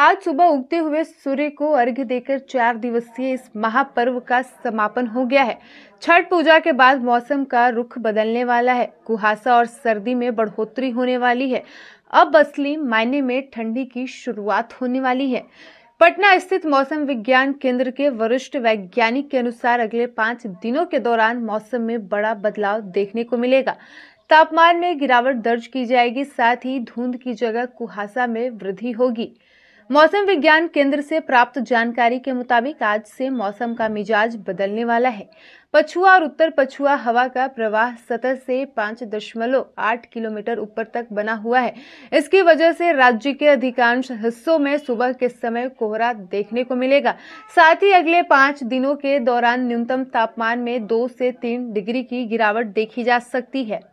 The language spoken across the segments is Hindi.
आज सुबह उगते हुए सूर्य को अर्घ्य देकर चार दिवसीय इस महापर्व का समापन हो गया है छठ पूजा के बाद मौसम का रुख बदलने वाला है कुहासा और सर्दी में बढ़ोतरी होने वाली है अब असली मायने में ठंडी की शुरुआत होने वाली है पटना स्थित मौसम विज्ञान केंद्र के वरिष्ठ वैज्ञानिक के अनुसार अगले पांच दिनों के दौरान मौसम में बड़ा बदलाव देखने को मिलेगा तापमान में गिरावट दर्ज की जाएगी साथ ही धुंध की जगह कुहासा में वृद्धि होगी मौसम विज्ञान केंद्र से प्राप्त जानकारी के मुताबिक आज से मौसम का मिजाज बदलने वाला है पछुआ और उत्तर पछुआ हवा का प्रवाह सतह से पाँच दशमलव आठ किलोमीटर ऊपर तक बना हुआ है इसकी वजह से राज्य के अधिकांश हिस्सों में सुबह के समय कोहरा देखने को मिलेगा साथ ही अगले पाँच दिनों के दौरान न्यूनतम तापमान में दो से तीन डिग्री की गिरावट देखी जा सकती है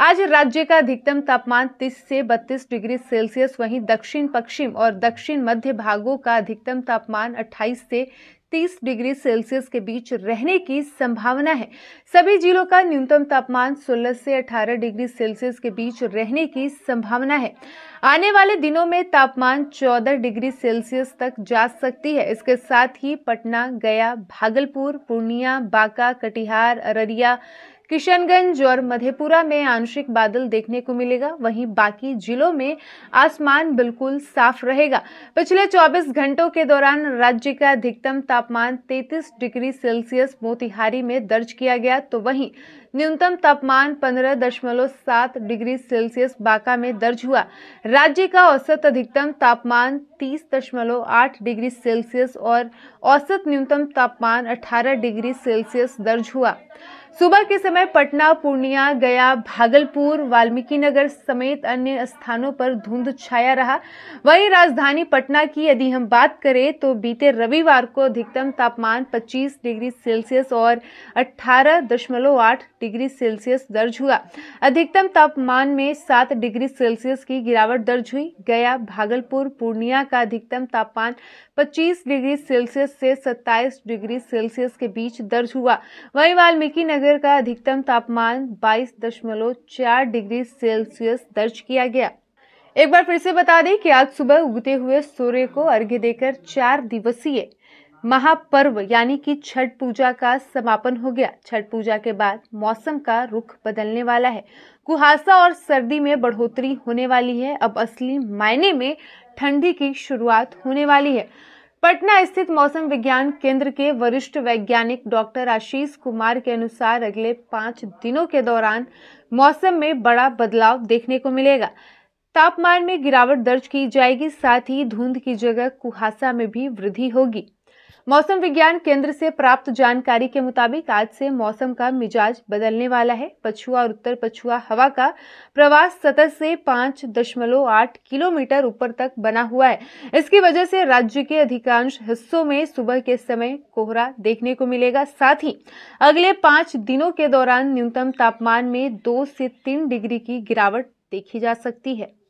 आज राज्य का अधिकतम तापमान 30 से 32 डिग्री सेल्सियस वहीं दक्षिण पश्चिम और दक्षिण मध्य भागों का अधिकतम तापमान 28 से 30 डिग्री सेल्सियस के बीच रहने की संभावना है सभी जिलों का न्यूनतम तापमान 16 से 18 डिग्री सेल्सियस के बीच रहने की संभावना है आने वाले दिनों में तापमान 14 डिग्री सेल्सियस तक जा सकती है इसके साथ ही पटना गया भागलपुर पूर्णिया बांका कटिहार अररिया किशनगंज और मधेपुरा में आंशिक बादल देखने को मिलेगा वहीं बाकी जिलों में आसमान बिल्कुल साफ रहेगा पिछले 24 घंटों के दौरान राज्य का अधिकतम तापमान 33 डिग्री सेल्सियस मोतिहारी में दर्ज किया गया तो वहीं न्यूनतम तापमान 15.7 डिग्री सेल्सियस बांका में दर्ज हुआ राज्य का औसत अधिकतम तापमान 30.8 डिग्री सेल्सियस और औसत न्यूनतम तापमान 18 डिग्री सेल्सियस दर्ज हुआ सुबह के समय पटना पूर्णिया गया भागलपुर वाल्मीकि नगर समेत अन्य स्थानों पर धुंध छाया रहा वहीं राजधानी पटना की यदि हम बात करें तो बीते रविवार को अधिकतम तापमान 25 डिग्री सेल्सियस और 18.8 डिग्री सेल्सियस दर्ज हुआ अधिकतम तापमान में 7 डिग्री सेल्सियस की गिरावट दर्ज हुई गया भागलपुर पूर्णिया का अधिकतम तापमान 25 डिग्री सेल्सियस से 27 डिग्री सेल्सियस के बीच दर्ज हुआ वहीं वाल्मीकि नगर श्रीनगर का अधिकतम तापमान 22.4 डिग्री सेल्सियस दर्ज किया गया एक बार फिर से बता दें कि आज सुबह उगते हुए सूर्य को अर्घ्य देकर चार दिवसीय महापर्व यानी कि छठ पूजा का समापन हो गया छठ पूजा के बाद मौसम का रुख बदलने वाला है कुहासा और सर्दी में बढ़ोतरी होने वाली है अब असली मायने में ठंडी की शुरुआत होने वाली है पटना स्थित मौसम विज्ञान केंद्र के वरिष्ठ वैज्ञानिक डॉक्टर आशीष कुमार के अनुसार अगले पाँच दिनों के दौरान मौसम में बड़ा बदलाव देखने को मिलेगा तापमान में गिरावट दर्ज की जाएगी साथ ही धुंध की जगह कुहासा में भी वृद्धि होगी मौसम विज्ञान केंद्र से प्राप्त जानकारी के मुताबिक आज से मौसम का मिजाज बदलने वाला है पछुआ और उत्तर पछुआ हवा का प्रवास सतह से पाँच दशमलव आठ किलोमीटर ऊपर तक बना हुआ है इसकी वजह से राज्य के अधिकांश हिस्सों में सुबह के समय कोहरा देखने को मिलेगा साथ ही अगले पाँच दिनों के दौरान न्यूनतम तापमान में दो से तीन डिग्री की गिरावट देखी जा सकती है